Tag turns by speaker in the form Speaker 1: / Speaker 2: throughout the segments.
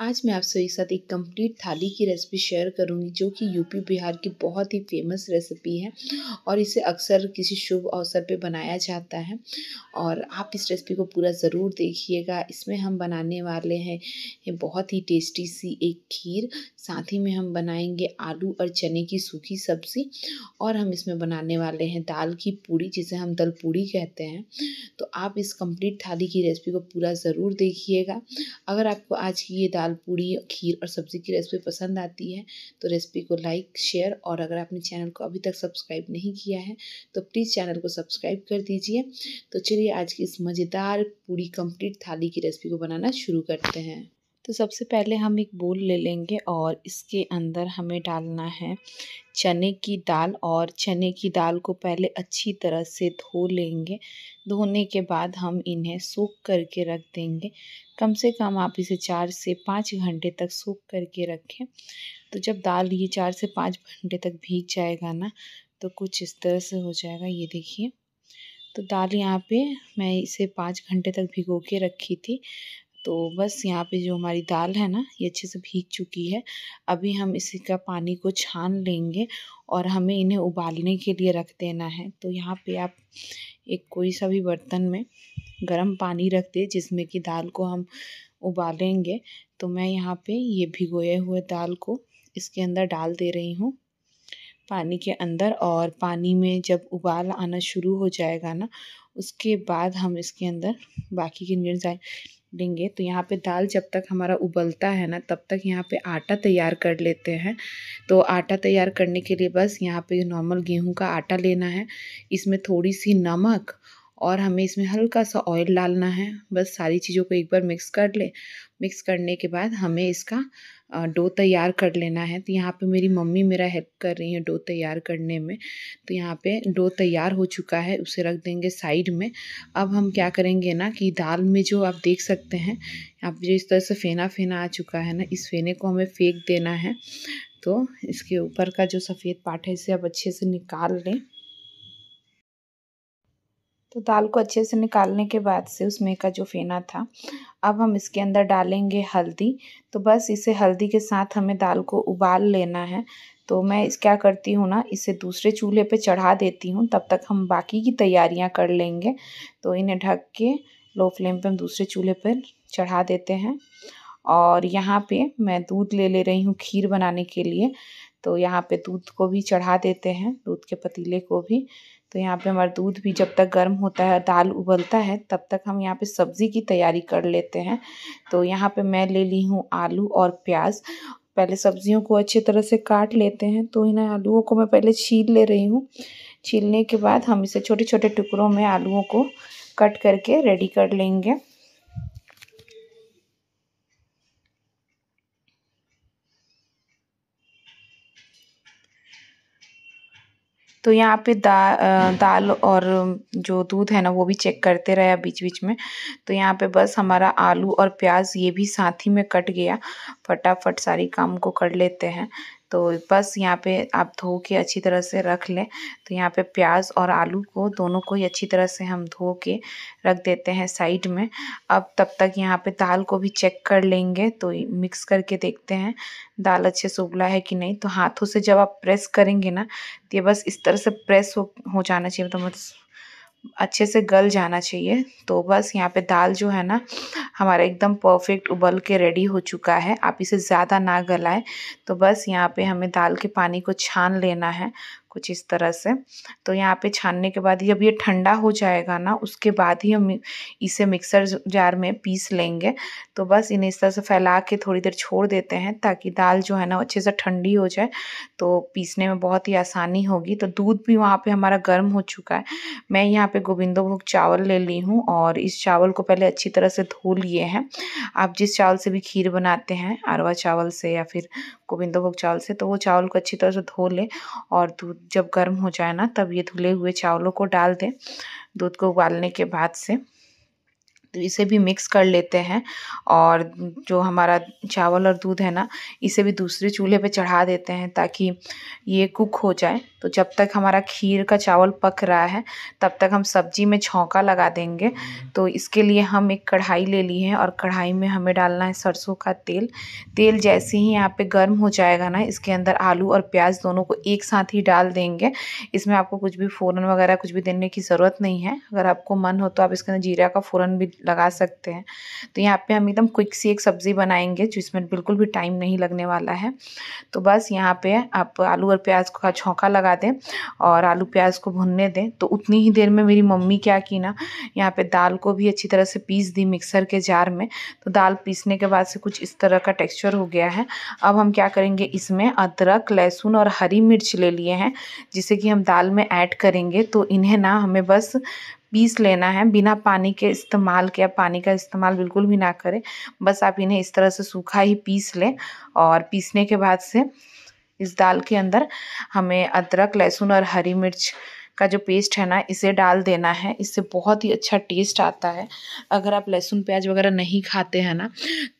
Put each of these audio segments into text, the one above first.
Speaker 1: आज मैं आप सभी के साथ एक कंप्लीट थाली की रेसिपी शेयर करूंगी जो कि यूपी बिहार की बहुत ही फेमस रेसिपी है और इसे अक्सर किसी शुभ अवसर पे बनाया जाता है और आप इस रेसिपी को पूरा ज़रूर देखिएगा इसमें हम बनाने वाले हैं ये बहुत ही टेस्टी सी एक खीर साथ ही में हम बनाएंगे आलू और चने की सूखी सब्ज़ी और हम इसमें बनाने वाले हैं दाल की पूड़ी जिसे हम दल पूड़ी कहते हैं तो आप इस कम्प्लीट थाली की रेसिपी को पूरा ज़रूर देखिएगा अगर आपको आज की ये दाल दाल पूड़ी खीर और सब्ज़ी की रेसिपी पसंद आती है तो रेसिपी को लाइक शेयर और अगर आपने चैनल को अभी तक सब्सक्राइब नहीं किया है तो प्लीज़ चैनल को सब्सक्राइब कर दीजिए तो चलिए आज की इस मज़ेदार पूरी कंप्लीट थाली की रेसिपी को बनाना शुरू करते हैं तो सबसे पहले हम एक बोल ले लेंगे और इसके अंदर हमें डालना है चने की दाल और चने की दाल को पहले अच्छी तरह से धो लेंगे धोने के बाद हम इन्हें सूख करके रख देंगे कम से कम आप इसे चार से पाँच घंटे तक सूख करके रखें तो जब दाल ये चार से पाँच घंटे तक भीग जाएगा ना तो कुछ इस तरह से हो जाएगा ये देखिए तो दाल यहाँ पे मैं इसे पाँच घंटे तक भिगो के रखी थी तो बस यहाँ पे जो हमारी दाल है ना ये अच्छे से भीग चुकी है अभी हम इसी का पानी को छान लेंगे और हमें इन्हें उबालने के लिए रख देना है तो यहाँ पे आप एक कोई सा भी बर्तन में गर्म पानी रख दे जिसमें कि दाल को हम उबालेंगे तो मैं यहाँ पे ये भिगोए हुए दाल को इसके अंदर डाल दे रही हूँ पानी के अंदर और पानी में जब उबाल आना शुरू हो जाएगा ना उसके बाद हम इसके अंदर बाकी के इंग्रेडिएंट्स देंगे तो यहाँ पे दाल जब तक हमारा उबलता है ना तब तक यहाँ पे आटा तैयार कर लेते हैं तो आटा तैयार करने के लिए बस यहाँ पे नॉर्मल गेहूं का आटा लेना है इसमें थोड़ी सी नमक और हमें इसमें हल्का सा ऑयल डालना है बस सारी चीज़ों को एक बार मिक्स कर ले मिक्स करने के बाद हमें इसका डो तैयार कर लेना है तो यहाँ पे मेरी मम्मी मेरा हेल्प कर रही है डो तैयार करने में तो यहाँ पे डो तैयार हो चुका है उसे रख देंगे साइड में अब हम क्या करेंगे ना कि दाल में जो आप देख सकते हैं यहाँ पे जो इस तरह से फेना फेना आ चुका है ना इस फेने को हमें फेंक देना है तो इसके ऊपर का जो सफ़ेद पार्ट है इसे आप अच्छे से निकाल लें तो दाल को अच्छे से निकालने के बाद से उसमें का जो फेना था अब हम इसके अंदर डालेंगे हल्दी तो बस इसे हल्दी के साथ हमें दाल को उबाल लेना है तो मैं इस क्या करती हूँ ना इसे दूसरे चूल्हे पे चढ़ा देती हूँ तब तक हम बाकी की तैयारियाँ कर लेंगे तो इन्हें ढक के लो फ्लेम पे हम दूसरे चूल्हे पर चढ़ा देते हैं और यहाँ पे मैं दूध ले ले रही हूँ खीर बनाने के लिए तो यहाँ पे दूध को भी चढ़ा देते हैं दूध के पतीले को भी तो यहाँ पे हमारा दूध भी जब तक गर्म होता है दाल उबलता है तब तक हम यहाँ पे सब्ज़ी की तैयारी कर लेते हैं तो यहाँ पे मैं ले ली हूँ आलू और प्याज पहले सब्जियों को अच्छी तरह से काट लेते हैं तो इन आलूओं को मैं पहले छील ले रही हूँ छीलने के बाद हम इसे छोटे छोटे टुकड़ों में आलूओं को कट करके रेडी कर लेंगे तो यहाँ पे दा दाल और जो दूध है ना वो भी चेक करते रहे बीच बीच में तो यहाँ पे बस हमारा आलू और प्याज ये भी साथ ही में कट गया फटाफट सारी काम को कर लेते हैं तो बस यहाँ पे आप धो के अच्छी तरह से रख लें तो यहाँ पे प्याज और आलू को दोनों को ही अच्छी तरह से हम धो के रख देते हैं साइड में अब तब तक यहाँ पे दाल को भी चेक कर लेंगे तो मिक्स करके देखते हैं दाल अच्छे से उबला है कि नहीं तो हाथों से जब आप प्रेस करेंगे ना तो ये बस इस तरह से प्रेस हो, हो जाना चाहिए तो मतलब अच्छे से गल जाना चाहिए तो बस यहाँ पे दाल जो है ना हमारा एकदम परफेक्ट उबल के रेडी हो चुका है आप इसे ज़्यादा ना गलाएं तो बस यहाँ पे हमें दाल के पानी को छान लेना है कुछ इस तरह से तो यहाँ पे छानने के बाद जब ये ठंडा हो जाएगा ना उसके बाद ही हम इसे मिक्सर जार में पीस लेंगे तो बस इन्हें इस तरह से फैला के थोड़ी देर छोड़ देते हैं ताकि दाल जो है ना अच्छे से ठंडी हो जाए तो पीसने में बहुत ही आसानी होगी तो दूध भी वहाँ पर हमारा गर्म हो चुका है मैं यहाँ पर गोविंदो भोग चावल ले ली हूँ और इस चावल को पहले अच्छी तरह से धो लिए हैं आप जिस चावल से भी खीर बनाते हैं अरवा चावल से या फिर भोग चावल से तो वो चावल को अच्छी तरह से धो लें और दूध जब गर्म हो जाए ना तब ये धुले हुए चावलों को डाल दें दूध को उबालने के बाद से इसे भी मिक्स कर लेते हैं और जो हमारा चावल और दूध है ना इसे भी दूसरे चूल्हे पे चढ़ा देते हैं ताकि ये कुक हो जाए तो जब तक हमारा खीर का चावल पक रहा है तब तक हम सब्जी में छौंका लगा देंगे हम्म। तो इसके लिए हम एक कढ़ाई ले ली है और कढ़ाई में हमें डालना है सरसों का तेल तेल जैसे ही यहाँ पर गर्म हो जाएगा ना इसके अंदर आलू और प्याज दोनों को एक साथ ही डाल देंगे इसमें आपको कुछ भी फ़ोरन वगैरह कुछ भी देने की ज़रूरत नहीं है अगर आपको मन हो तो आप इसके अंदर जीरा का फ़ोरन भी लगा सकते हैं तो यहाँ पे हम एकदम क्विक सी एक सब्ज़ी बनाएंगे जिसमें बिल्कुल भी टाइम नहीं लगने वाला है तो बस यहाँ पे आप आलू और प्याज का छौंका लगा दें और आलू प्याज को भुनने दें तो उतनी ही देर में मेरी मम्मी क्या की ना यहाँ पर दाल को भी अच्छी तरह से पीस दी मिक्सर के जार में तो दाल पीसने के बाद से कुछ इस तरह का टेक्स्चर हो गया है अब हम क्या करेंगे इसमें अदरक लहसुन और हरी मिर्च ले लिए हैं जिसे कि हम दाल में ऐड करेंगे तो इन्हें ना हमें बस पीस लेना है बिना पानी के इस्तेमाल के पानी का इस्तेमाल बिल्कुल भी ना करें बस आप इन्हें इस तरह से सूखा ही पीस लें और पीसने के बाद से इस दाल के अंदर हमें अदरक लहसुन और हरी मिर्च का जो पेस्ट है ना इसे डाल देना है इससे बहुत ही अच्छा टेस्ट आता है अगर आप लहसुन प्याज वगैरह नहीं खाते हैं ना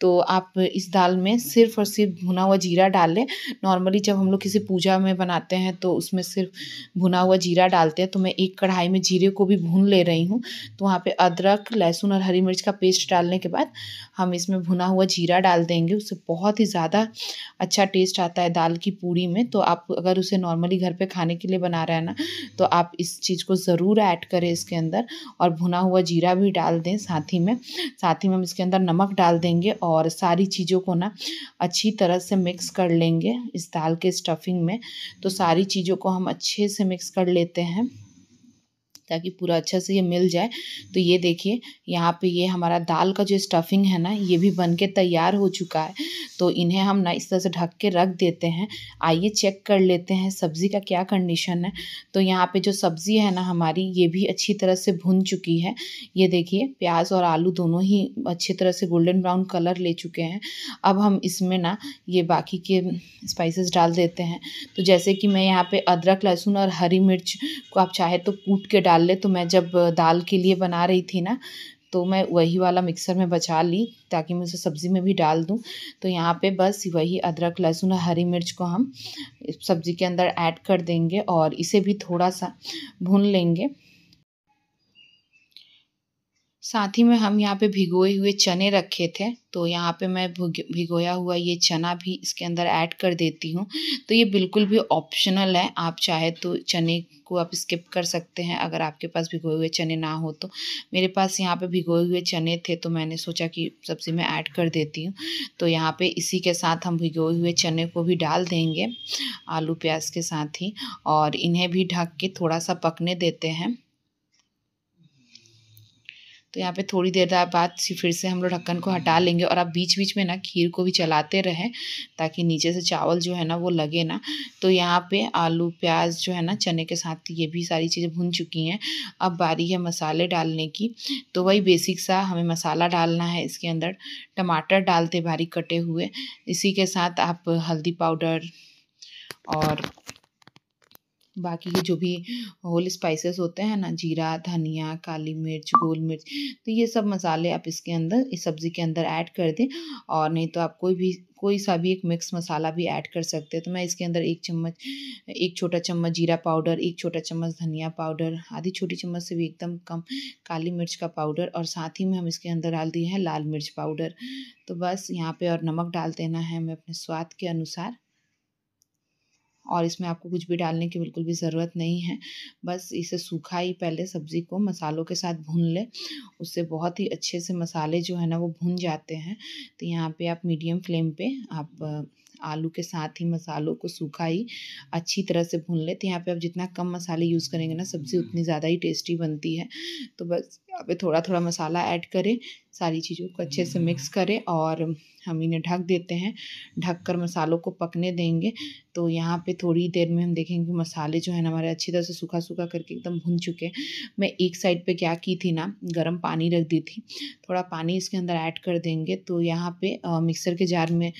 Speaker 1: तो आप इस दाल में सिर्फ और सिर्फ भुना हुआ जीरा डाल लें नॉर्मली जब हम लोग किसी पूजा में बनाते हैं तो उसमें सिर्फ भुना हुआ जीरा डालते हैं तो मैं एक कढ़ाई में जीरे को भी भून ले रही हूँ तो वहाँ पर अदरक लहसुन और हरी मिर्च का पेस्ट डालने के बाद हम इसमें भुना हुआ जीरा डाल देंगे उससे बहुत ही ज़्यादा अच्छा टेस्ट आता है दाल की पूड़ी में तो आप अगर उसे नॉर्मली घर पे खाने के लिए बना रहे हैं ना तो आप आप इस चीज़ को ज़रूर ऐड करें इसके अंदर और भुना हुआ जीरा भी डाल दें साथ ही में साथ ही में हम इसके अंदर नमक डाल देंगे और सारी चीज़ों को ना अच्छी तरह से मिक्स कर लेंगे इस दाल के स्टफिंग में तो सारी चीज़ों को हम अच्छे से मिक्स कर लेते हैं ताकि पूरा अच्छा से ये मिल जाए तो ये देखिए यहाँ पे ये हमारा दाल का जो स्टफिंग है ना ये भी बन के तैयार हो चुका है तो इन्हें हम ना इस तरह से ढक के रख देते हैं आइए चेक कर लेते हैं सब्ज़ी का क्या कंडीशन है तो यहाँ पे जो सब्ज़ी है ना हमारी ये भी अच्छी तरह से भुन चुकी है ये देखिए प्याज और आलू दोनों ही अच्छी तरह से गोल्डन ब्राउन कलर ले चुके हैं अब हम इसमें ना ये बाकी के स्पाइसेस डाल देते हैं तो जैसे कि मैं यहाँ पर अदरक लहसुन और हरी मिर्च को आप चाहे तो कूट के डाल डाल ले तो मैं जब दाल के लिए बना रही थी ना तो मैं वही वाला मिक्सर में बचा ली ताकि मैं उसे सब्ज़ी में भी डाल दूं तो यहाँ पे बस वही अदरक लहसुन और हरी मिर्च को हम सब्ज़ी के अंदर ऐड कर देंगे और इसे भी थोड़ा सा भून लेंगे साथ ही में हम यहाँ पे भिगोए हुए चने रखे थे तो यहाँ पे मैं भिगोया हुआ ये चना भी इसके अंदर ऐड कर देती हूँ तो ये बिल्कुल भी ऑप्शनल है आप चाहे तो चने को आप स्किप कर सकते हैं अगर आपके पास भिगोए हुए चने ना हो तो मेरे पास यहाँ पे भिगोए हुए चने थे तो मैंने सोचा कि सब्ज़ी में ऐड कर देती हूँ तो यहाँ पे इसी के साथ हम भिगोए हुए चने को भी डाल देंगे आलू प्याज के साथ ही और इन्हें भी ढक के थोड़ा सा पकने देते हैं तो यहाँ पे थोड़ी देर बाद फिर से हम लोग ढक्कन को हटा लेंगे और आप बीच बीच में ना खीर को भी चलाते रहें ताकि नीचे से चावल जो है ना वो लगे ना तो यहाँ पे आलू प्याज जो है ना चने के साथ ये भी सारी चीज़ें भुन चुकी हैं अब बारी है मसाले डालने की तो वही बेसिक सा हमें मसाला डालना है इसके अंदर टमाटर डालते बारीक कटे हुए इसी के साथ आप हल्दी पाउडर और बाकी के जो भी होल स्पाइसेस होते हैं ना जीरा धनिया काली मिर्च गोल मिर्च तो ये सब मसाले आप इसके अंदर इस सब्ज़ी के अंदर ऐड कर दें और नहीं तो आप कोई भी कोई सा भी एक मिक्स मसाला भी ऐड कर सकते हैं तो मैं इसके अंदर एक चम्मच एक छोटा चम्मच जीरा पाउडर एक छोटा चम्मच धनिया पाउडर आधी छोटी चम्मच से भी एकदम कम काली मिर्च का पाउडर और साथ ही में हम इसके अंदर डाल दिए हैं लाल मिर्च पाउडर तो बस यहाँ पे और नमक डाल देना है हमें अपने स्वाद के अनुसार और इसमें आपको कुछ भी डालने की बिल्कुल भी ज़रूरत नहीं है बस इसे सूखा ही पहले सब्ज़ी को मसालों के साथ भून ले उससे बहुत ही अच्छे से मसाले जो है ना वो भून जाते हैं तो यहाँ पे आप मीडियम फ्लेम पे आप आलू के साथ ही मसालों को सूखा ही अच्छी तरह से भून ले तो यहाँ पे आप जितना कम मसाले यूज़ करेंगे ना सब्ज़ी उतनी ज़्यादा ही टेस्टी बनती है तो बस अब थोड़ा थोड़ा मसाला ऐड करें सारी चीज़ों को अच्छे से मिक्स करें और हम इन्हें ढक देते हैं ढक कर मसालों को पकने देंगे तो यहाँ पे थोड़ी देर में हम देखेंगे कि मसाले जो है ना हमारे अच्छी तरह से सूखा सूखा करके एकदम भुन चुके हैं मैं एक साइड पे क्या की थी ना गर्म पानी रख दी थी थोड़ा पानी इसके अंदर ऐड कर देंगे तो यहाँ पे मिक्सर के जार में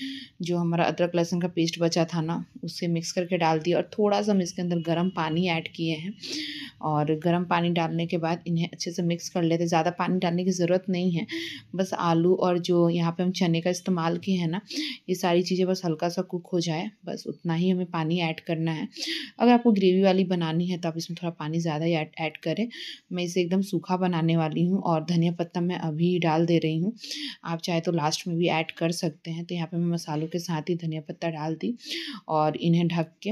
Speaker 1: जो हमारा अदरक लहसुन का पेस्ट बचा था ना उसे मिक्स करके डाल दिया और थोड़ा सा हम इसके अंदर गर्म पानी ऐड किए हैं और गर्म पानी डालने के बाद इन्हें अच्छे से मिक्स कर लेते ज़्यादा पानी डालने की ज़रूरत नहीं है बस आलू और जो यहाँ पे हम चने का इस्तेमाल किए हैं ना ये सारी चीज़ें बस हल्का सा कुक हो जाए बस उतना ही हमें पानी ऐड करना है अगर आपको ग्रेवी वाली बनानी है तो आप इसमें थोड़ा पानी ज़्यादा ही ऐड करें मैं इसे एकदम सूखा बनाने वाली हूँ और धनिया पत्ता मैं अभी डाल दे रही हूँ आप चाहे तो लास्ट में भी ऐड कर सकते हैं तो यहाँ पर मैं मसालों के साथ ही धनिया पत्ता डाल दी और इन्हें ढक के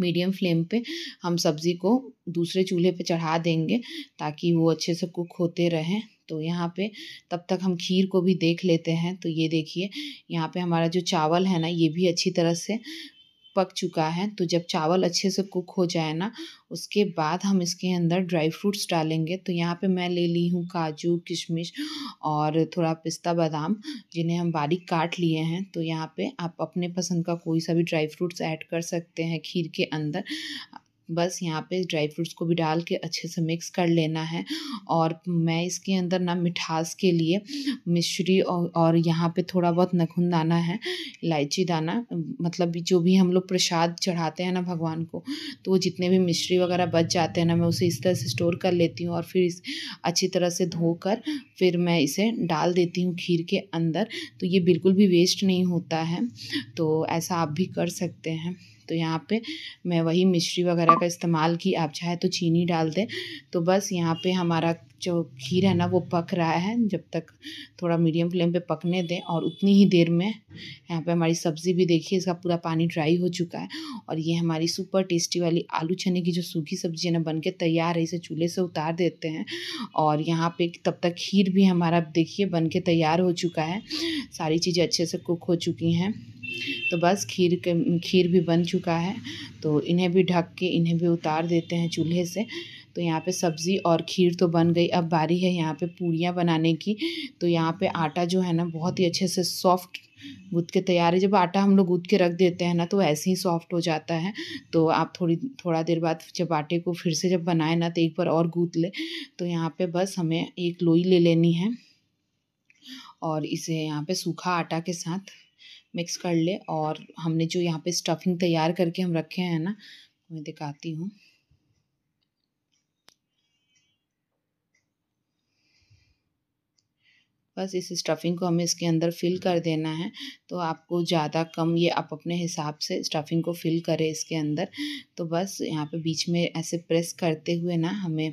Speaker 1: मीडियम फ्लेम पे हम सब्ज़ी को दूसरे चूल्हे पे चढ़ा देंगे ताकि वो अच्छे से कुक होते रहें तो यहाँ पे तब तक हम खीर को भी देख लेते हैं तो ये देखिए यहाँ पे हमारा जो चावल है ना ये भी अच्छी तरह से पक चुका है तो जब चावल अच्छे से कुक हो जाए ना उसके बाद हम इसके अंदर ड्राई फ्रूट्स डालेंगे तो यहाँ पे मैं ले ली हूँ काजू किशमिश और थोड़ा पिस्ता बादाम जिन्हें हम बारीक काट लिए हैं तो यहाँ पे आप अपने पसंद का कोई सा भी ड्राई फ्रूट्स ऐड कर सकते हैं खीर के अंदर बस यहाँ पे ड्राई फ्रूट्स को भी डाल के अच्छे से मिक्स कर लेना है और मैं इसके अंदर ना मिठास के लिए मिश्री और, और यहाँ पे थोड़ा बहुत नखुन दाना है इलायची दाना मतलब जो भी हम लोग प्रसाद चढ़ाते हैं ना भगवान को तो वो जितने भी मिश्री वगैरह बच जाते हैं ना मैं उसे इस तरह से स्टोर कर लेती हूँ और फिर इस अच्छी तरह से धोकर फिर मैं इसे डाल देती हूँ खीर के अंदर तो ये बिल्कुल भी वेस्ट नहीं होता है तो ऐसा आप भी कर सकते हैं तो यहाँ पे मैं वही मिश्री वगैरह का इस्तेमाल की आप चाहे तो चीनी डाल दें तो बस यहाँ पे हमारा जो खीर है ना वो पक रहा है जब तक थोड़ा मीडियम फ्लेम पे पकने दें और उतनी ही देर में यहाँ पे हमारी सब्ज़ी भी देखिए इसका पूरा पानी ड्राई हो चुका है और ये हमारी सुपर टेस्टी वाली आलू छने की जो सूखी सब्ज़ी है ना बन के तैयार है इसे चूल्हे से उतार देते हैं और यहाँ पे तब तक खीर भी हमारा देखिए बन के तैयार हो चुका है सारी चीज़ें अच्छे से कुक हो चुकी हैं तो बस खीर के खीर भी बन चुका है तो इन्हें भी ढक के इन्हें भी उतार देते हैं चूल्हे से तो यहाँ पे सब्ज़ी और खीर तो बन गई अब बारी है यहाँ पे पूड़ियाँ बनाने की तो यहाँ पे आटा जो है ना बहुत ही अच्छे से सॉफ्ट गुद के तैयार है जब आटा हम लोग गुद के रख देते हैं ना तो ऐसे ही सॉफ्ट हो जाता है तो आप थोड़ी थोड़ा देर बाद जब आटे को फिर से जब बनाए ना तो एक बार और गूद ले तो यहाँ पर बस हमें एक लोई ले लेनी है और इसे यहाँ पर सूखा आटा के साथ मिक्स कर ले और हमने जो यहाँ पे स्टफिंग तैयार करके हम रखे हैं ना मैं दिखाती हूँ बस इस स्टफिंग को हमें इसके अंदर फिल कर देना है तो आपको ज़्यादा कम ये आप अपने हिसाब से स्टफिंग को फिल करें इसके अंदर तो बस यहाँ पे बीच में ऐसे प्रेस करते हुए ना हमें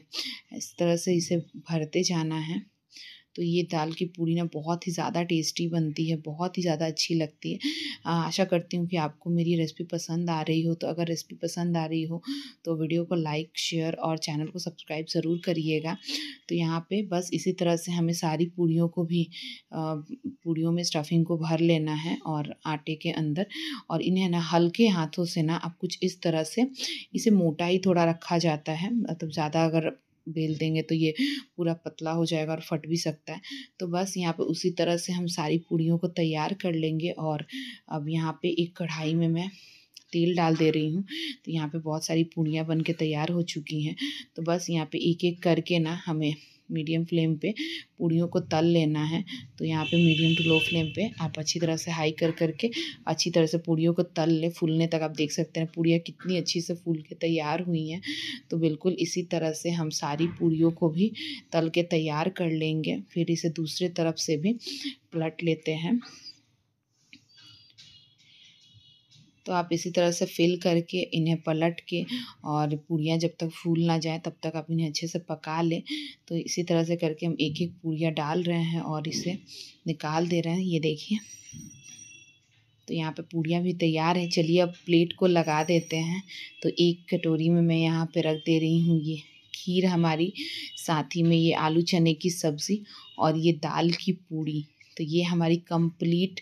Speaker 1: इस तरह से इसे भरते जाना है तो ये दाल की पूड़ी ना बहुत ही ज़्यादा टेस्टी बनती है बहुत ही ज़्यादा अच्छी लगती है आशा करती हूँ कि आपको मेरी रेसिपी पसंद आ रही हो तो अगर रेसिपी पसंद आ रही हो तो वीडियो को लाइक शेयर और चैनल को सब्सक्राइब ज़रूर करिएगा तो यहाँ पे बस इसी तरह से हमें सारी पूड़ियों को भी पूड़ियों में स्टफिंग को भर लेना है और आटे के अंदर और इन्हें ना हल्के हाथों से ना आप कुछ इस तरह से इसे मोटा ही थोड़ा रखा जाता है मतलब तो ज़्यादा अगर बेल देंगे तो ये पूरा पतला हो जाएगा और फट भी सकता है तो बस यहाँ पे उसी तरह से हम सारी पूड़ियों को तैयार कर लेंगे और अब यहाँ पे एक कढ़ाई में मैं तेल डाल दे रही हूँ तो यहाँ पे बहुत सारी पूड़ियाँ बन के तैयार हो चुकी हैं तो बस यहाँ पे एक एक करके ना हमें मीडियम फ्लेम पे पूड़ियों को तल लेना है तो यहाँ पे मीडियम टू लो फ्लेम पे आप अच्छी तरह से हाई कर करके अच्छी तरह से पूड़ियों को तल ले फूलने तक आप देख सकते हैं पूड़ियाँ कितनी अच्छी से फूल के तैयार हुई हैं तो बिल्कुल इसी तरह से हम सारी पूड़ियों को भी तल के तैयार कर लेंगे फिर इसे दूसरे तरफ से भी पलट लेते हैं तो आप इसी तरह से फिल करके इन्हें पलट के और पूरियाँ जब तक फूल ना जाए तब तक आप इन्हें अच्छे से पका लें तो इसी तरह से करके हम एक एक पूरियाँ डाल रहे हैं और इसे निकाल दे रहे हैं ये देखिए तो यहाँ पे पूड़ियाँ भी तैयार है चलिए अब प्लेट को लगा देते हैं तो एक कटोरी में मैं यहाँ पे रख दे रही हूँ ये खीर हमारी साथ ही में ये आलू चने की सब्ज़ी और ये दाल की पूड़ी तो ये हमारी कंप्लीट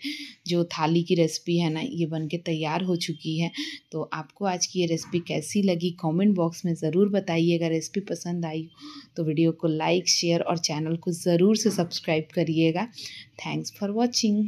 Speaker 1: जो थाली की रेसिपी है ना ये बन के तैयार हो चुकी है तो आपको आज की ये रेसिपी कैसी लगी कमेंट बॉक्स में ज़रूर बताइएगा रेसिपी पसंद आई तो वीडियो को लाइक शेयर और चैनल को ज़रूर से सब्सक्राइब करिएगा थैंक्स फॉर वॉचिंग